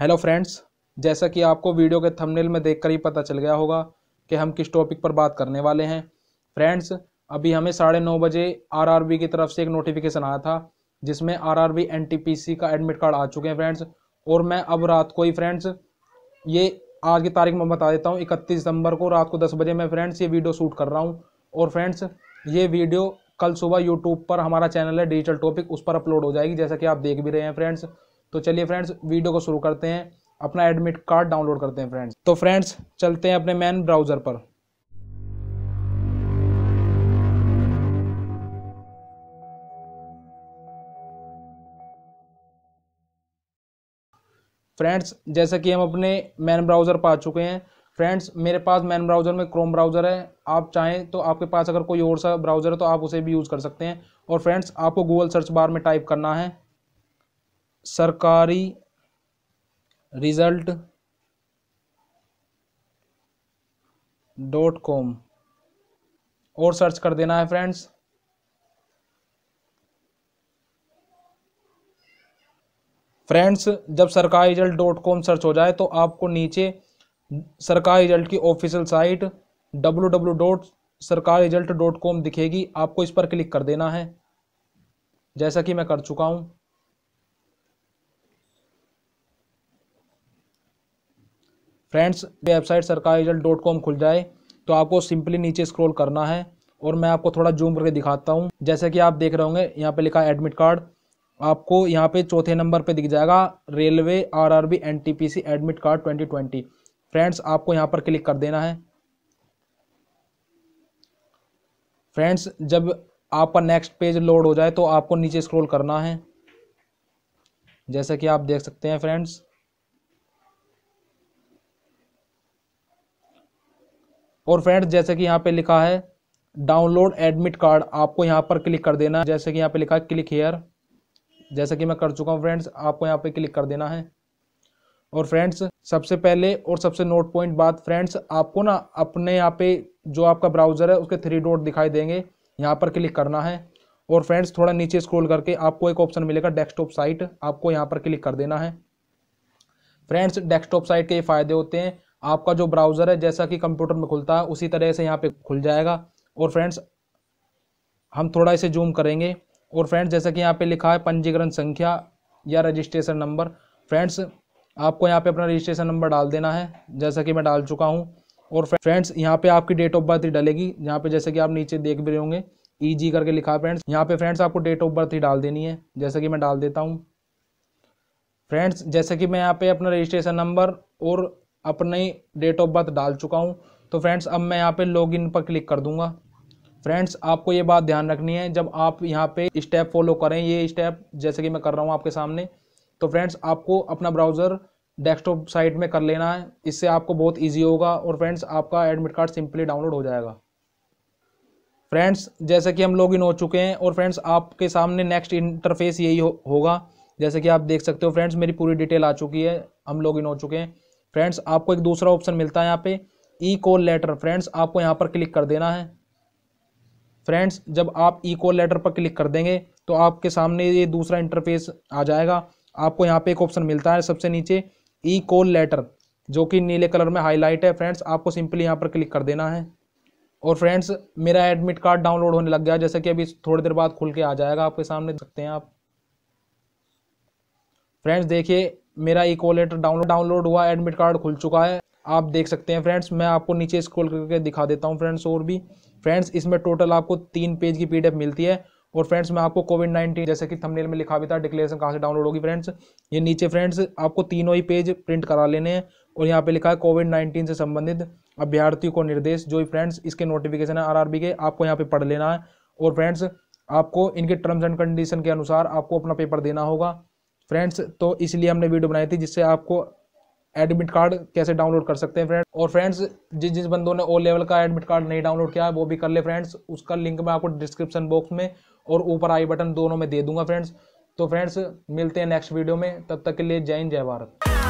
hello friends जैसा कि आपको वीडियो के थंबनेल में देखकर ही पता चल गया होगा कि हम किस टॉपिक पर बात करने वाले हैं फ्रेंड्स अभी हमें साढ़े नौ बजे आरआरबी की तरफ से एक नोटिफिकेशन आया था जिसमें आरआरबी एनटीपीसी का एडमिट कार्ड आ चुके हैं फ्रेंड्स और मैं अब रात को ही फ्रेंड्स ये आज की तारीख में बता देता हूँ इकतीस दिसंबर को रात को दस बजे मैं फ्रेंड्स ये वीडियो शूट कर रहा हूँ और फ्रेंड्स ये वीडियो कल सुबह यूट्यूब पर हमारा चैनल है डिजिटल टॉपिक उस पर अपलोड हो जाएगी जैसा कि आप देख भी रहे हैं फ्रेंड्स तो चलिए फ्रेंड्स वीडियो को शुरू करते हैं अपना एडमिट कार्ड डाउनलोड करते हैं फ्रेंड्स तो फ्रेंड्स चलते हैं अपने मैन ब्राउज़र पर फ्रेंड्स जैसा कि हम अपने मैन ब्राउज़र पा चुके हैं फ्रेंड्स मेरे पास मैन ब्राउज़र में क्रोम ब्राउज़र है आप चाहें तो आपके पास अगर कोई और सा ब्राउज़र है तो आप उसे भी यूज़ कर सकते हैं और फ्रेंड्स आपको गूगल सर्च बार में टाइप करना है सरकारी रिजल्ट डॉट कॉम और सर्च कर देना है फ्रेंड्स फ्रेंड्स जब सरकारी रिजल्ट डॉट कॉम सर्च हो जाए तो आपको नीचे सरकारी रिजल्ट की official site W W dot Sarkari result dot com दिखेगी आपको इस पर क्लिक कर देना है जैसा कि मैं कर चुका हूं friends website Sarkari result dot com खुल जाए तो आपको सिंपली नीचे स्क्रॉल करना है और मैं आपको थोड़ा जूम करके दिखाता हूँ जैसे कि आप देख रहे होंगे यहाँ पे लिखा है एडमिट कार्ड आपको यहाँ पे चौथे नंबर पे दिख जाएगा railway RRB NTPC admit card 2020 friends आपको यहाँ पर क्लिक कर देना है फ्रेंड्स जब आपका नेक्स्ट पेज लोड हो जाए तो आपको नीचे स्क्रॉल करना है जैसा कि आप देख सकते हैं फ्रेंड्स और फ्रेंड्स जैसे कि यहाँ पे लिखा है डाउनलोड एडमिट कार्ड आपको यहाँ पर क्लिक कर देना है जैसे कि यहाँ पे लिखा है क्लिक हेयर जैसे कि मैं कर चुका हूँ फ्रेंड्स आपको यहाँ पे क्लिक कर देना है और फ्रेंड्स सबसे पहले और सबसे नोट पॉइंट बात फ्रेंड्स आपको ना अपने यहाँ पे जो आपका ब्राउज़र है उसके थ्री डॉट दिखाई देंगे यहाँ पर क्लिक करना है और फ्रेंड्स थोड़ा नीचे स्क्रॉल करके आपको एक ऑप्शन मिलेगा डेस्कटॉप साइट आपको यहाँ पर क्लिक कर देना है फ्रेंड्स डेस्कटॉप साइट के ये फ़ायदे होते हैं आपका जो ब्राउज़र है जैसा कि कंप्यूटर में खुलता है उसी तरह से यहाँ पे खुल जाएगा और फ्रेंड्स हम थोड़ा इसे जूम करेंगे और फ्रेंड्स जैसा कि यहाँ पे लिखा है पंजीकरण संख्या या रजिस्ट्रेशन नंबर फ्रेंड्स आपको यहाँ पे अपना रजिस्ट्रेशन नंबर डाल देना है जैसा कि मैं डाल चुका हूँ और फ्रेंड्स यहाँ पे आपकी डेट ऑफ बर्थ ही डलेगी यहाँ पे जैसे कि आप नीचे देख भी रहे होंगे ई e जी करके लिखा है फ्रेंड्स यहाँ पे फ्रेंड्स आपको डेट ऑफ बर्थ ही डाल देनी है जैसा कि मैं डाल देता हूँ फ्रेंड्स जैसे कि मैं यहाँ पे अपना रजिस्ट्रेशन नंबर और अपने डेट ऑफ बर्थ डाल चुका हूँ तो फ्रेंड्स अब मैं यहाँ पे लॉगिन पर क्लिक कर दूंगा फ्रेंड्स आपको ये बात ध्यान रखनी है जब आप यहाँ पे स्टेप फॉलो करें ये स्टेप जैसे कि मैं कर रहा हूँ आपके सामने तो फ्रेंड्स आपको अपना ब्राउज़र डेस्कटॉप साइट में कर लेना है इससे आपको बहुत ईजी होगा और फ्रेंड्स आपका एडमिट कार्ड सिंपली डाउनलोड हो जाएगा फ्रेंड्स जैसे कि हम लॉग इन हो चुके हैं और फ्रेंड्स आपके सामने नेक्स्ट इंटरफेस यही हो, होगा जैसे कि आप देख सकते हो फ्रेंड्स मेरी पूरी डिटेल आ चुकी है हम लॉग इन हो चुके हैं फ्रेंड्स आपको एक दूसरा ऑप्शन मिलता है यहाँ पे ई कॉल लेटर फ्रेंड्स आपको यहाँ पर क्लिक कर देना है फ्रेंड्स जब आप ई कॉल लेटर पर क्लिक कर देंगे तो आपके सामने ये दूसरा इंटरफेस आ जाएगा आपको यहाँ पे एक ऑप्शन मिलता है सबसे नीचे ई कॉल लेटर जो कि नीले कलर में हाईलाइट है फ्रेंड्स आपको सिंपली यहाँ पर क्लिक कर देना है और फ्रेंड्स मेरा एडमिट कार्ड डाउनलोड होने लग गया जैसे कि अभी थोड़ी देर बाद खुल के आ जाएगा आपके सामने सकते हैं आप फ्रेंड्स देखिए मेरा एक कॉल लेटर डाउनलोड डाउनलोड हुआ एडमिट कार्ड खुल चुका है आप देख सकते हैं फ्रेंड्स मैं आपको नीचे स्क्रॉल करके दिखा देता हूँ फ्रेंड्स और भी फ्रेंड्स इसमें टोटल आपको तीन पेज की पी मिलती है और फ्रेंड्स मैं आपको कोविड नाइन्टीन जैसे कि थंबनेल में लिखा भी था डिक्लेरेशन कहाँ से डाउनलोड होगी फ्रेंड्स ये नीचे फ्रेंड्स आपको तीनों ही पेज प्रिंट करा लेने हैं और यहाँ पे लिखा है कोविड नाइन्टीन से संबंधित अभ्यर्थियों को निर्देश जो ही फ्रेंड्स इसके नोटिफिकेशन है आरआरबी के आपको यहाँ पे पढ़ लेना है और फ्रेंड्स आपको इनके टर्म्स एंड कंडीशन के अनुसार आपको अपना पेपर देना होगा फ्रेंड्स तो इसलिए हमने वीडियो बनाई थी जिससे आपको एडमिट कार्ड कैसे डाउनलोड कर सकते हैं फ्रेंड और फ्रेंड्स जिस जिस बंदों ने ओ लेवल का एडमिट कार्ड नहीं डाउनलोड किया है वो भी कर ले फ्रेंड्स उसका लिंक मैं आपको डिस्क्रिप्शन बॉक्स में और ऊपर आई बटन दोनों में दे दूंगा फ्रेंड्स तो फ्रेंड्स मिलते हैं नेक्स्ट वीडियो में तब तक के लिए जय हिंद जय भारत